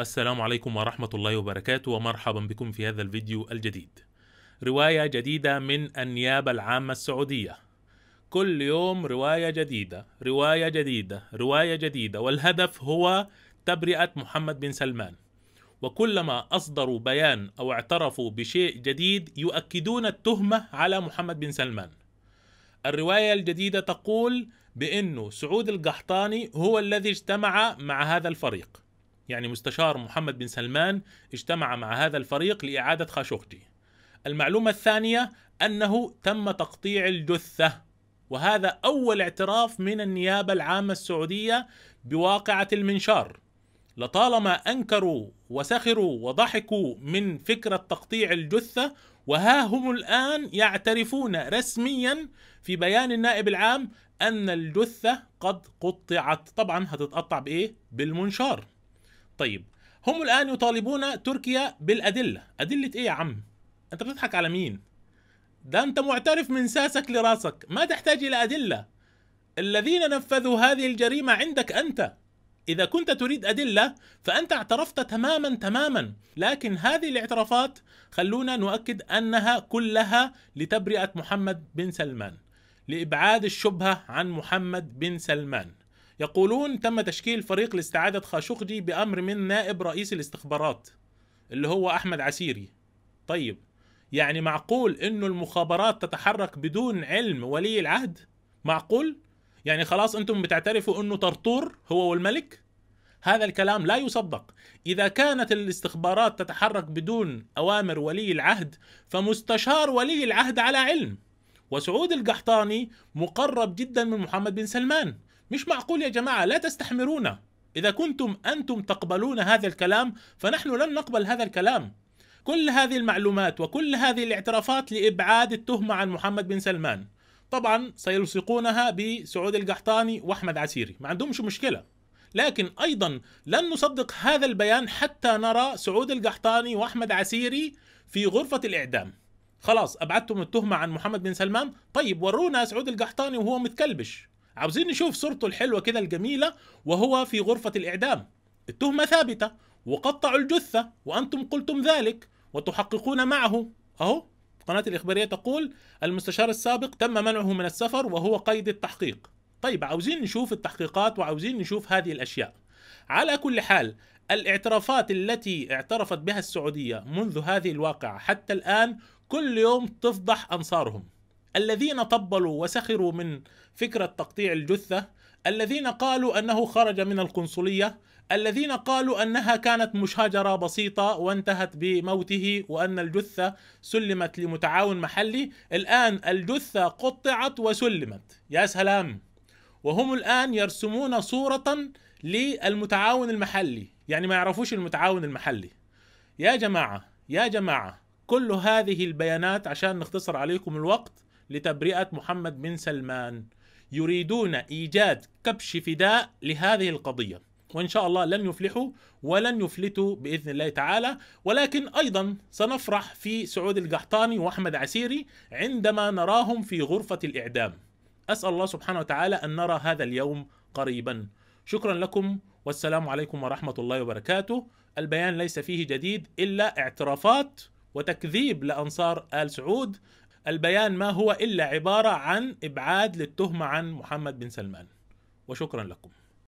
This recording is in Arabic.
السلام عليكم ورحمة الله وبركاته ومرحبا بكم في هذا الفيديو الجديد رواية جديدة من النيابة العامة السعودية كل يوم رواية جديدة رواية جديدة رواية جديدة والهدف هو تبرئة محمد بن سلمان وكلما أصدروا بيان أو اعترفوا بشيء جديد يؤكدون التهمة على محمد بن سلمان الرواية الجديدة تقول بأنه سعود القحطاني هو الذي اجتمع مع هذا الفريق يعني مستشار محمد بن سلمان اجتمع مع هذا الفريق لإعادة خاشقجي المعلومة الثانية أنه تم تقطيع الجثة وهذا أول اعتراف من النيابة العامة السعودية بواقعة المنشار لطالما أنكروا وسخروا وضحكوا من فكرة تقطيع الجثة وها هم الآن يعترفون رسميا في بيان النائب العام أن الجثة قد قطعت طبعا هتتقطع بإيه؟ بالمنشار طيب هم الان يطالبون تركيا بالادله ادله ايه يا عم انت بتضحك على مين ده انت معترف من ساسك لراسك ما تحتاج الى ادله الذين نفذوا هذه الجريمه عندك انت اذا كنت تريد ادله فانت اعترفت تماما تماما لكن هذه الاعترافات خلونا نؤكد انها كلها لتبرئه محمد بن سلمان لابعاد الشبهه عن محمد بن سلمان يقولون تم تشكيل فريق لاستعادة خاشقجي بأمر من نائب رئيس الاستخبارات اللي هو أحمد عسيري طيب يعني معقول انه المخابرات تتحرك بدون علم ولي العهد معقول يعني خلاص انتم بتعترفوا انه طرطور هو والملك هذا الكلام لا يصدق اذا كانت الاستخبارات تتحرك بدون اوامر ولي العهد فمستشار ولي العهد على علم وسعود القحطاني مقرب جدا من محمد بن سلمان مش معقول يا جماعة لا تستحمرونا إذا كنتم أنتم تقبلون هذا الكلام فنحن لن نقبل هذا الكلام كل هذه المعلومات وكل هذه الاعترافات لإبعاد التهمة عن محمد بن سلمان طبعا سيلصقونها بسعود القحطاني وأحمد عسيري ما عندهمش مشكلة لكن أيضا لن نصدق هذا البيان حتى نرى سعود القحطاني وأحمد عسيري في غرفة الإعدام خلاص أبعدتم التهمة عن محمد بن سلمان طيب ورونا سعود القحطاني وهو متكلبش عاوزين نشوف صورته الحلوه كده الجميله وهو في غرفه الاعدام التهمه ثابته وقطعوا الجثه وانتم قلتم ذلك وتحققون معه اهو قناه الاخباريه تقول المستشار السابق تم منعه من السفر وهو قيد التحقيق طيب عاوزين نشوف التحقيقات وعاوزين نشوف هذه الاشياء على كل حال الاعترافات التي اعترفت بها السعوديه منذ هذه الواقعه حتى الان كل يوم تفضح انصارهم الذين طبلوا وسخروا من فكرة تقطيع الجثة الذين قالوا أنه خرج من القنصلية الذين قالوا أنها كانت مشاجرة بسيطة وانتهت بموته وأن الجثة سلمت لمتعاون محلي الآن الجثة قطعت وسلمت يا سلام وهم الآن يرسمون صورة للمتعاون المحلي يعني ما يعرفوش المتعاون المحلي يا جماعة يا جماعة كل هذه البيانات عشان نختصر عليكم الوقت لتبرئة محمد بن سلمان يريدون إيجاد كبش فداء لهذه القضية وإن شاء الله لن يفلحوا ولن يفلتوا بإذن الله تعالى ولكن أيضا سنفرح في سعود القحطاني وأحمد عسيري عندما نراهم في غرفة الإعدام أسأل الله سبحانه وتعالى أن نرى هذا اليوم قريبا شكرا لكم والسلام عليكم ورحمة الله وبركاته البيان ليس فيه جديد إلا اعترافات وتكذيب لأنصار آل سعود البيان ما هو إلا عبارة عن إبعاد للتهمة عن محمد بن سلمان وشكرا لكم